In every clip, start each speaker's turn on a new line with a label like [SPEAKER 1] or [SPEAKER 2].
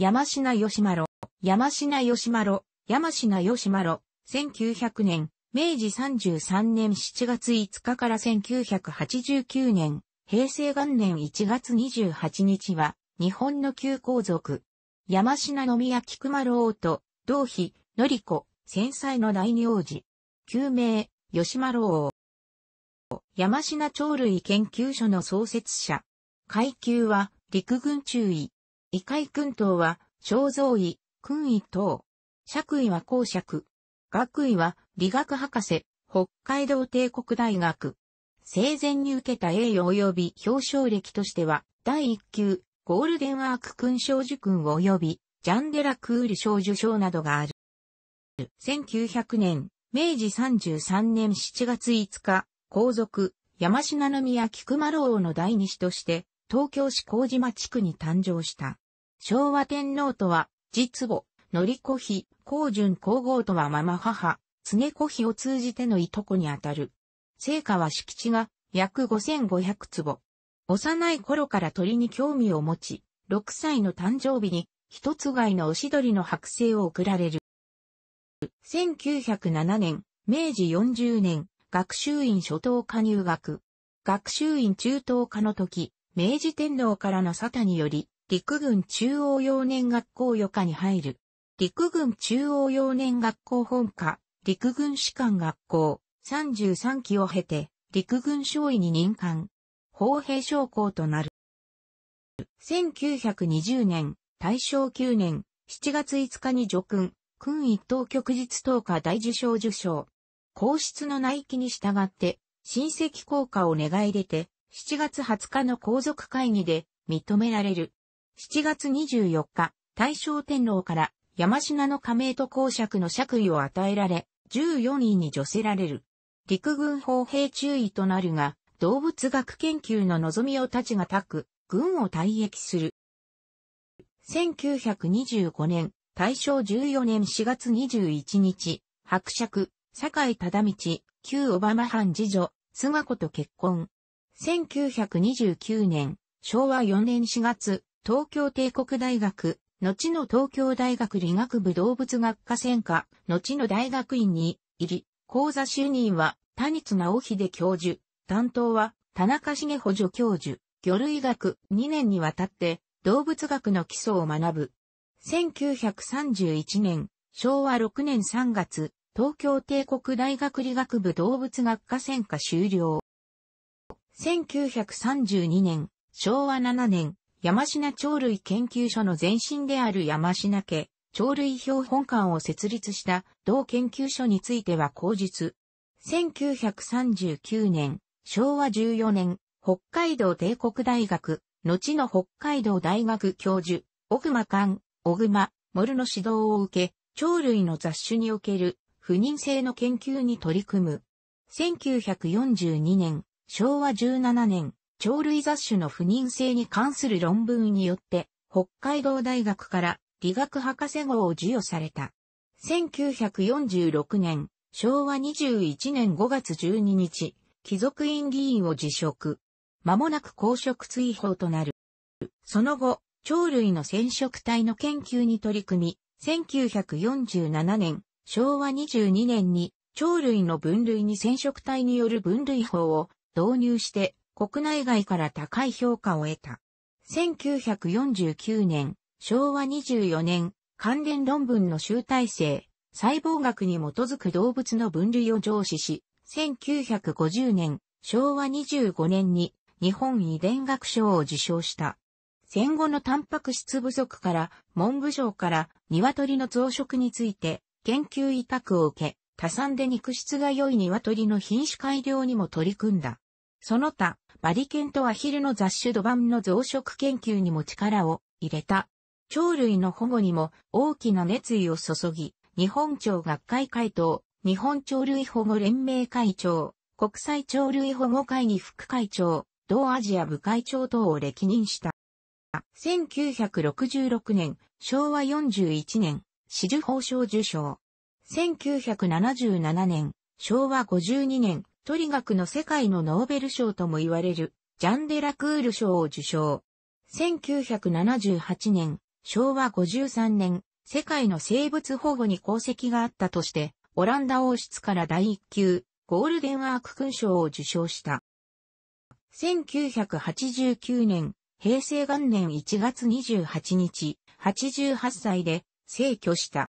[SPEAKER 1] 山品義丸、山品義丸、山品義丸、1900年、明治33年7月5日から1989年、平成元年1月28日は、日本の旧皇族、山品宮菊丸王と、同妃、のり子、戦災の大名字、旧名、吉丸王。山品鳥類研究所の創設者。階級は、陸軍中尉、異界君等は、肖像医、君医等。爵位は公爵。学位は、理学博士、北海道帝国大学。生前に受けた栄誉及び表彰歴としては、第1級、ゴールデンアーク勲章受勲及び、ジャンデラクール賞受賞などがある。1900年、明治33年7月5日、皇族、山品宮菊丸王の第二子として、東京市麹町地区に誕生した。昭和天皇とは、実母、のりこ妃、皇順皇后とはママ母、常子妃を通じてのいとこにあたる。聖火は敷地が約5500坪。幼い頃から鳥に興味を持ち、6歳の誕生日に一つ貝の牛鳥の剥製を贈られる。1907年、明治40年、学習院初等科入学。学習院中等科の時、明治天皇からの沙汰により、陸軍中央幼年学校予科に入る。陸軍中央幼年学校本科、陸軍士官学校、33期を経て、陸軍少尉に任官、砲兵将校となる。1920年、大正9年、7月5日に叙勲、訓一等旭日等下大受賞受賞。皇室の内規に従って、親戚効果を願い出て、7月20日の皇族会議で認められる。7月24日、大正天皇から山品の加盟と公爵の爵位を与えられ、14位に除せられる。陸軍砲兵中尉となるが、動物学研究の望みを立ちがたく、軍を退役する。1925年、大正14年4月21日、伯爵、酒井忠道、旧小浜藩次女、菅子と結婚。1929年、昭和4年4月、東京帝国大学、後の東京大学理学部動物学科専科、後の大学院に入り、講座就任は谷津直秀教授、担当は田中重補助教授、魚類学2年にわたって動物学の基礎を学ぶ。1931年、昭和6年3月、東京帝国大学理学部動物学科専科修了。1932年、昭和7年、山品鳥類研究所の前身である山品家、鳥類標本館を設立した同研究所については口述。1939年、昭和14年、北海道帝国大学、後の北海道大学教授、奥間館、小熊、森の指導を受け、鳥類の雑種における不妊性の研究に取り組む。1942年、昭和17年、鳥類雑種の不妊性に関する論文によって、北海道大学から理学博士号を授与された。1946年、昭和21年5月12日、貴族院議員を辞職。間もなく公職追放となる。その後、鳥類の染色体の研究に取り組み、1947年、昭和22年に鳥類の分類に染色体による分類法を導入して国内外から高い評価を得た。1949年、昭和24年、関連論文の集大成、細胞学に基づく動物の分類を上司し、1950年、昭和25年に日本遺伝学賞を受賞した。戦後のタンパク質不足から文部省から鶏の増殖について研究委託を受け、多産で肉質が良い鶏の品種改良にも取り組んだ。その他、バリケンとアヒルの雑種土板の増殖研究にも力を入れた。鳥類の保護にも大きな熱意を注ぎ、日本鳥学会会頭、日本鳥類保護連盟会長、国際鳥類保護会議副会長、同アジア部会長等を歴任した。1966年、昭和41年、紫綬褒章受章。1977年、昭和52年、理学の世界のノーベル賞とも言われる、ジャンデラクール賞を受賞。1978年、昭和53年、世界の生物保護に功績があったとして、オランダ王室から第一級、ゴールデンアーク勲章を受賞した。1989年、平成元年1月28日、88歳で、逝去した。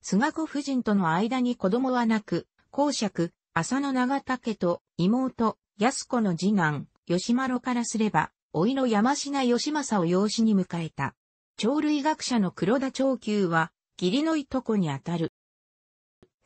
[SPEAKER 1] 菅子夫人との間に子供はなく、公爵、浅野長竹と妹、安子の次男、吉丸からすれば、老いの山品吉政を養子に迎えた。鳥類学者の黒田長久は、義理のいとこにあたる。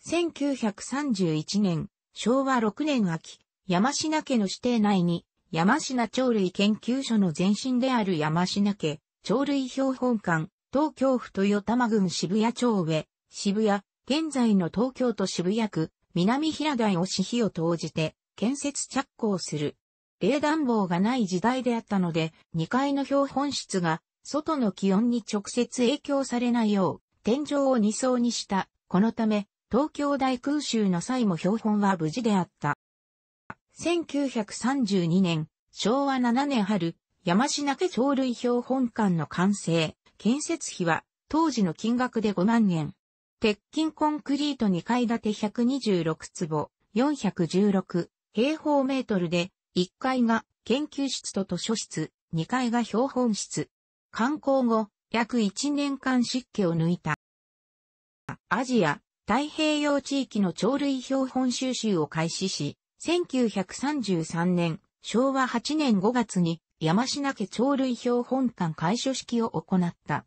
[SPEAKER 1] 1931年、昭和6年秋、山品家の指定内に、山品鳥類研究所の前身である山品家、鳥類標本館、東京府豊玉郡渋谷町上、渋谷、現在の東京都渋谷区、南平台を私費を投じて建設着工する。冷暖房がない時代であったので、2階の標本室が外の気温に直接影響されないよう、天井を2層にした。このため、東京大空襲の際も標本は無事であった。1932年、昭和7年春、山品家鳥類標本館の完成、建設費は当時の金額で5万円。鉄筋コンクリート2階建て126坪、416平方メートルで、1階が研究室と図書室、2階が標本室。観光後、約1年間湿気を抜いた。アジア、太平洋地域の鳥類標本収集を開始し、1933年、昭和8年5月に山科家鳥類標本館開所式を行った。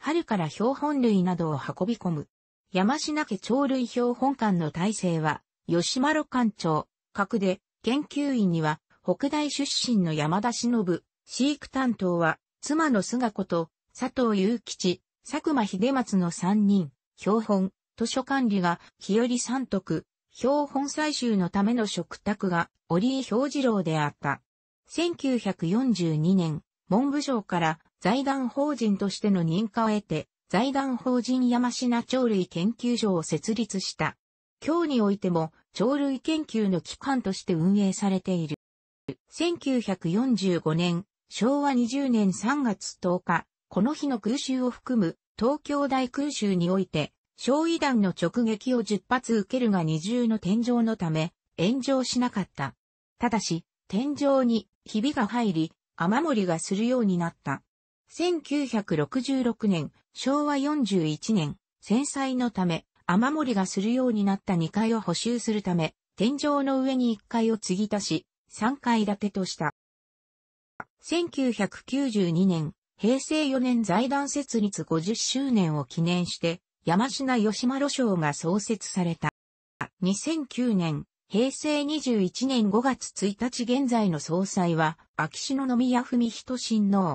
[SPEAKER 1] 春から標本類などを運び込む山科家鳥類標本館の体制は、吉丸館長、格で、研究員には、北大出身の山田忍、飼育担当は、妻の菅子と、佐藤祐吉、佐久間秀松の3人、標本、図書管理が、日和三徳、標本採集のための食卓が、折井表次郎であった。1942年、文部省から財団法人としての認可を得て、財団法人山科鳥類研究所を設立した。今日においても鳥類研究の機関として運営されている。1945年、昭和20年3月10日、この日の空襲を含む東京大空襲において、焼夷弾の直撃を10発受けるが二重の天井のため、炎上しなかった。ただし、天井にひびが入り、雨漏りがするようになった。1966年、昭和41年、戦災のため、雨漏りがするようになった2階を補修するため、天井の上に1階を継ぎ足し、3階建てとした。1992年、平成4年財団設立50周年を記念して、山品吉丸賞が創設された。2009年、平成21年5月1日現在の総裁は、秋篠宮文人親王。